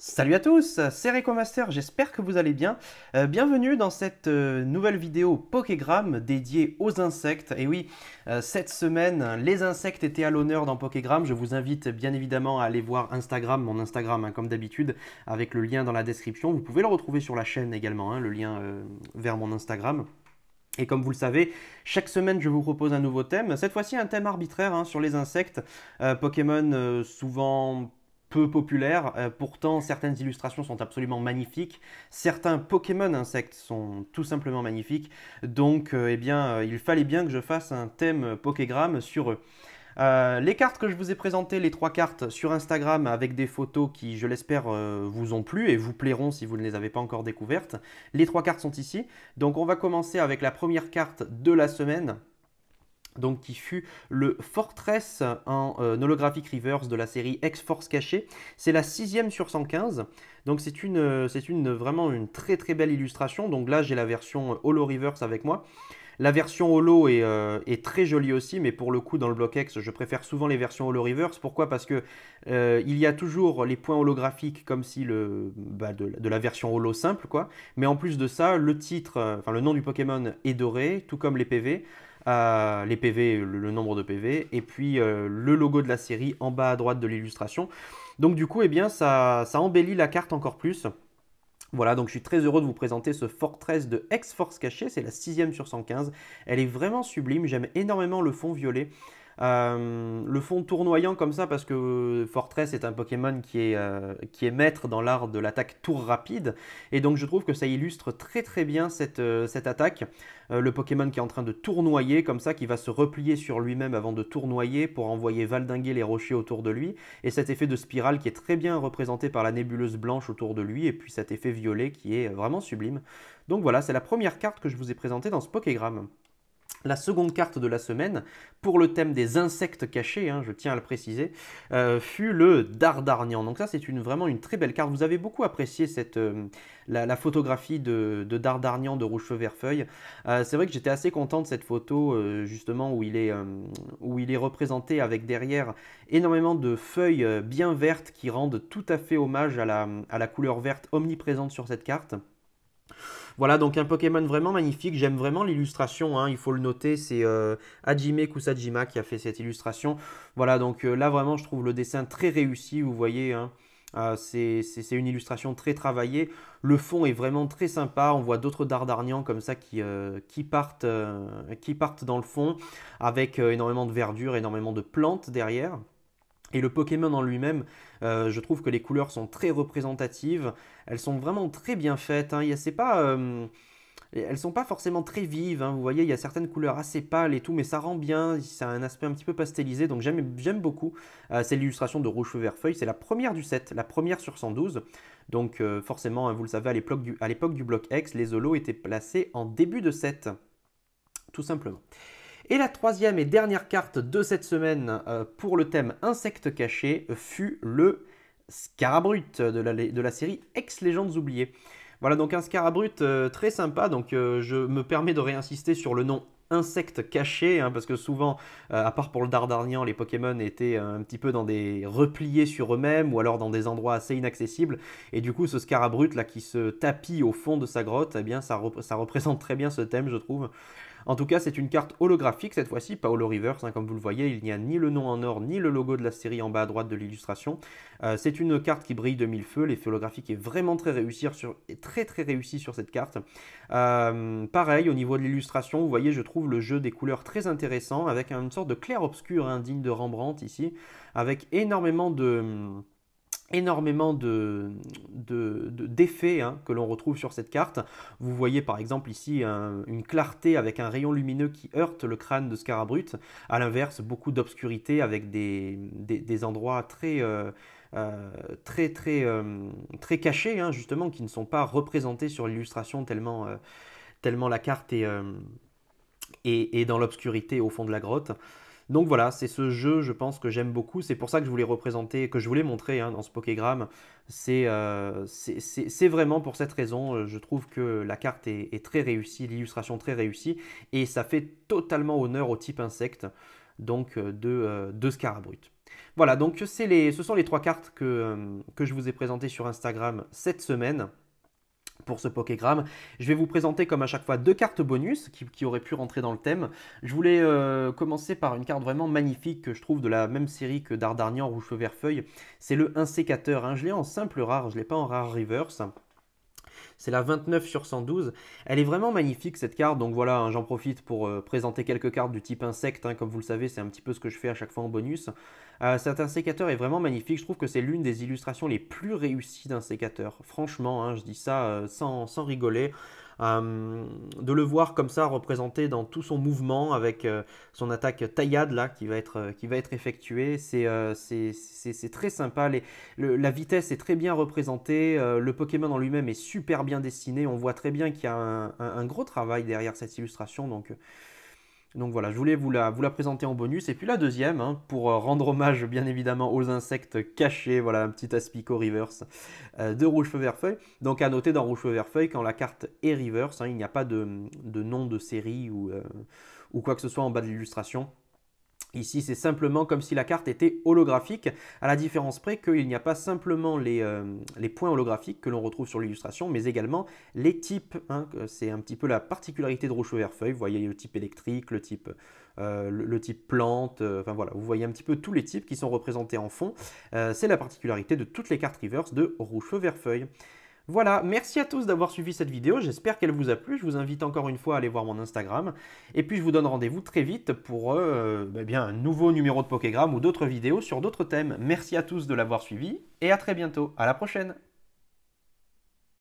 Salut à tous, c'est RecoMaster, j'espère que vous allez bien. Euh, bienvenue dans cette euh, nouvelle vidéo Pokégram dédiée aux insectes. Et oui, euh, cette semaine, les insectes étaient à l'honneur dans Pokégram. Je vous invite bien évidemment à aller voir Instagram, mon Instagram hein, comme d'habitude, avec le lien dans la description. Vous pouvez le retrouver sur la chaîne également, hein, le lien vers mon Instagram. Et comme vous le savez, chaque semaine je vous propose un nouveau thème. Cette fois-ci un thème arbitraire hein, sur les insectes. Pokémon souvent peu populaire. Euh, pourtant, certaines illustrations sont absolument magnifiques. Certains Pokémon insectes sont tout simplement magnifiques. Donc, euh, eh bien, euh, il fallait bien que je fasse un thème Pokégramme sur eux. les cartes que je vous ai présentées, les trois cartes sur Instagram avec des photos qui, je l'espère, vous ont plu et vous plairont si vous ne les avez pas encore découvertes. Les trois cartes sont ici. Donc on va commencer avec la première carte de la semaine, donc qui fut le Fortress en holographique euh, holographic reverse de la série X-Force cachée. C'est la sixième sur 115. Donc c'est une, euh, c'est une vraiment une très très belle illustration. Donc là j'ai la version euh, holo reverse avec moi. La version holo est, très jolie aussi, mais pour le coup, dans le bloc X, je préfère souvent les versions holo reverse. Pourquoi Parce que il y a toujours les points holographiques comme si le bah, de, la version holo simple, quoi. Mais en plus de ça, le titre, enfin le nom du Pokémon est doré, tout comme les PV. Euh, les PV, le, nombre de PV, et puis euh, le logo de la série en bas à droite de l'illustration. Donc du coup, eh bien, ça, ça embellit la carte encore plus. Voilà, donc je suis très heureux de vous présenter ce Fortress de X-Force caché, c'est la sixième sur 115. Elle est vraiment sublime, j'aime énormément le fond violet. Euh, le fond tournoyant comme ça, parce que euh, Fortress est un Pokémon qui est, euh, qui est maître dans l'art de l'attaque tour rapide, et donc je trouve que ça illustre très très bien cette, cette attaque. le Pokémon qui est en train de tournoyer comme ça, qui va se replier sur lui-même avant de tournoyer pour envoyer valdinguer les rochers autour de lui, et cet effet de spirale qui est très bien représenté par la nébuleuse blanche autour de lui, et puis cet effet violet qui est vraiment sublime. Donc voilà, c'est la première carte que je vous ai présentée dans ce Pokégramme. La seconde carte de la semaine, pour le thème des insectes cachés, hein, je tiens à le préciser, euh, fut le Dardarnian. Donc ça, c'est vraiment une très belle carte. Vous avez beaucoup apprécié cette, euh, la, photographie de, Dardarnian de Rouge Vert Feuille. Euh, c'est vrai que j'étais assez content de cette photo, justement, où il, est, où il est représenté avec derrière énormément de feuilles bien vertes qui rendent tout à fait hommage à la, à la couleur verte omniprésente sur cette carte. Voilà, donc un Pokémon vraiment magnifique. J'aime vraiment l'illustration, hein, il faut le noter. C'est Ajime euh, Hajime Kusajima qui a fait cette illustration. Voilà, donc euh, là vraiment, je trouve le dessin très réussi, vous voyez. Hein. Euh, c'est une illustration très travaillée. Le fond est vraiment très sympa. On voit d'autres dardarnians comme ça qui, partent, qui partent dans le fond avec énormément de verdure, énormément de plantes derrière. Et le Pokémon en lui-même, euh, je trouve que les couleurs sont très représentatives, elles sont vraiment très bien faites, hein. c'est pas... Euh, elles sont pas forcément très vives, hein. vous voyez, il y a certaines couleurs assez pâles et tout, mais ça rend bien, ça a un aspect un petit peu pastelisé, donc j'aime beaucoup. Euh, c'est l'illustration de Rouge Vert Feuille, c'est la première du set, la première sur 112. Donc forcément, hein, vous le savez, à l'époque du, bloc X, les Zolos étaient placés en début de set, tout simplement. Et la troisième et dernière carte de cette semaine euh, pour le thème insectes cachés fut le Scarabrut de la, série Ex-Légendes oubliées. Voilà donc un scarabrut euh, très sympa, donc euh, je me permets de réinsister sur le nom insecte caché, hein, parce que souvent, à part pour le Dardarnian, les Pokémon étaient un petit peu dans des repliés sur eux-mêmes, ou alors dans des endroits assez inaccessibles, et du coup ce scarabrut là qui se tapit au fond de sa grotte, eh bien ça représente très bien ce thème je trouve. En tout cas, c'est une carte holographique cette fois-ci, pas Holo Reverse. Hein, comme vous le voyez, il n'y a ni le nom en or, ni le logo de la série en bas à droite de l'illustration. Euh, c'est une carte qui brille de mille feux. L'effet holographique est vraiment très réussi sur, très, très réussi sur cette carte. Euh, pareil, au niveau de l'illustration, vous voyez, je trouve le jeu des couleurs très intéressant, avec une sorte de clair-obscur indigne hein, digne de Rembrandt ici, avec énormément de énormément d'effets hein, que l'on retrouve sur cette carte. Vous voyez par exemple ici une clarté avec un rayon lumineux qui heurte le crâne de Scarabrut. À l'inverse, beaucoup d'obscurité avec des, endroits très... Euh, euh, très très euh, très cachés hein, justement qui ne sont pas représentés sur l'illustration tellement tellement la carte est, est dans l'obscurité au fond de la grotte donc voilà, c'est ce jeu, je pense, que j'aime beaucoup. C'est pour ça que je voulais représenter, que je voulais montrer hein, dans ce Pokégramme. Euh, c'est vraiment pour cette raison. Euh, je trouve que la carte est, très réussie, l'illustration très réussie, et ça fait totalement honneur au type insecte, donc euh, de, Scarabrut. Voilà, donc ce sont les trois cartes que je vous ai présentées sur Instagram cette semaine pour ce Pokégramme. Je vais vous présenter comme à chaque fois deux cartes bonus qui, auraient pu rentrer dans le thème. Je voulais euh, commencer par une carte vraiment magnifique que je trouve de la même série que Dardarnian Rouge Vert Feuille. C'est le insécateur. Hein, je l'ai en simple rare, je ne l'ai pas en rare reverse c'est la 29 sur 112. Elle est vraiment magnifique cette carte, donc voilà, hein, j'en profite pour euh, présenter quelques cartes du type insecte, hein. comme vous le savez, c'est un petit peu ce que je fais à chaque fois en bonus. Euh, cet insécateur est vraiment magnifique, je trouve que c'est l'une des illustrations les plus réussies d'un sécateur, franchement, hein, je dis ça euh, sans rigoler. Euh, de le voir comme ça représenté dans tout son mouvement avec euh, son attaque taillade là qui va être, euh, qui va être effectuée, c'est très sympa. la vitesse est très bien représentée, le Pokémon en lui-même est super bien dessiné, on voit très bien qu'il y a un, gros travail derrière cette illustration. Donc donc voilà, je voulais vous la, présenter en bonus. Et puis la deuxième, hein, pour euh, rendre hommage bien évidemment aux insectes cachés, voilà un petit aspico reverse euh, de Rouge Feu Vert Donc à noter dans Rouge Feu Vert quand la carte est reverse, hein, il n'y a pas de, nom de série euh, ou quoi que ce soit en bas de l'illustration. Ici, c'est simplement comme si la carte était holographique, à la différence près qu'il n'y a pas simplement les, euh, points holographiques que l'on retrouve sur l'illustration, mais également les types. Hein, c'est un petit peu la particularité de Rocheverfeuille. Vous voyez le type électrique, le type, euh, plante, euh, enfin voilà, vous voyez un petit peu tous les types qui sont représentés en fond. c'est la particularité de toutes les cartes reverse de ». Voilà, merci à tous d'avoir suivi cette vidéo, j'espère qu'elle vous a plu, je vous invite encore une fois à aller voir mon Instagram, et puis je vous donne rendez-vous très vite pour euh, bah, bien, un nouveau numéro de Pokégram ou d'autres vidéos sur d'autres thèmes. Merci à tous de l'avoir suivi, et à très bientôt, à la prochaine